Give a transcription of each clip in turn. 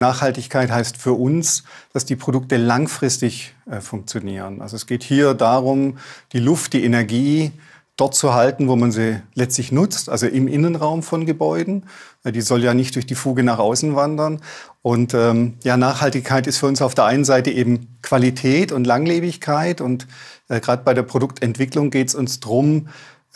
Nachhaltigkeit heißt für uns, dass die Produkte langfristig äh, funktionieren. Also es geht hier darum, die Luft, die Energie dort zu halten, wo man sie letztlich nutzt, also im Innenraum von Gebäuden. Äh, die soll ja nicht durch die Fuge nach außen wandern. Und ähm, ja, Nachhaltigkeit ist für uns auf der einen Seite eben Qualität und Langlebigkeit. Und äh, gerade bei der Produktentwicklung geht es uns drum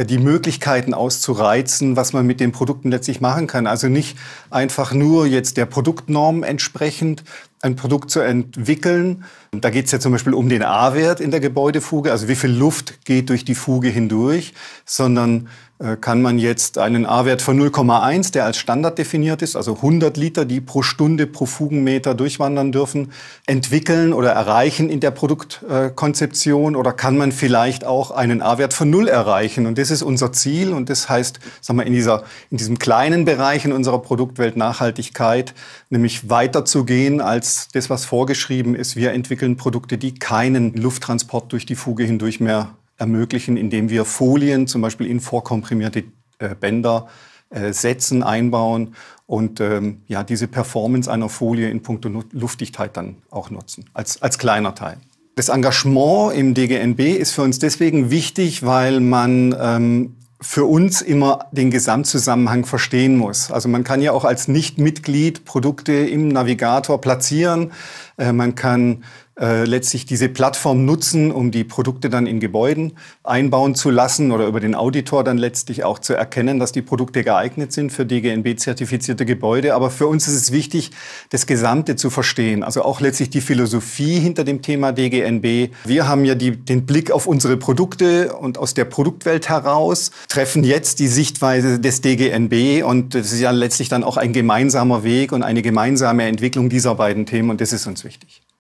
die Möglichkeiten auszureizen, was man mit den Produkten letztlich machen kann. Also nicht einfach nur jetzt der Produktnorm entsprechend, ein Produkt zu entwickeln. Da geht es ja zum Beispiel um den A-Wert in der Gebäudefuge, also wie viel Luft geht durch die Fuge hindurch, sondern äh, kann man jetzt einen A-Wert von 0,1, der als Standard definiert ist, also 100 Liter, die pro Stunde pro Fugenmeter durchwandern dürfen, entwickeln oder erreichen in der Produktkonzeption äh, oder kann man vielleicht auch einen A-Wert von 0 erreichen und das ist unser Ziel und das heißt, sagen wir, in, dieser, in diesem kleinen Bereich in unserer Produktwelt Nachhaltigkeit, nämlich weiterzugehen als als das, was vorgeschrieben ist. Wir entwickeln Produkte, die keinen Lufttransport durch die Fuge hindurch mehr ermöglichen, indem wir Folien, zum Beispiel in vorkomprimierte äh, Bänder, äh, setzen, einbauen und ähm, ja, diese Performance einer Folie in puncto Luftdichtheit dann auch nutzen, als, als kleiner Teil. Das Engagement im DGNB ist für uns deswegen wichtig, weil man ähm, für uns immer den Gesamtzusammenhang verstehen muss. Also man kann ja auch als Nichtmitglied Produkte im Navigator platzieren. Äh, man kann äh, letztlich diese Plattform nutzen, um die Produkte dann in Gebäuden einbauen zu lassen oder über den Auditor dann letztlich auch zu erkennen, dass die Produkte geeignet sind für DGNB-zertifizierte Gebäude. Aber für uns ist es wichtig, das Gesamte zu verstehen, also auch letztlich die Philosophie hinter dem Thema DGNB. Wir haben ja die, den Blick auf unsere Produkte und aus der Produktwelt heraus treffen jetzt die Sichtweise des DGNB und es ist ja letztlich dann auch ein gemeinsamer Weg und eine gemeinsame Entwicklung dieser beiden Themen und das ist uns wichtig.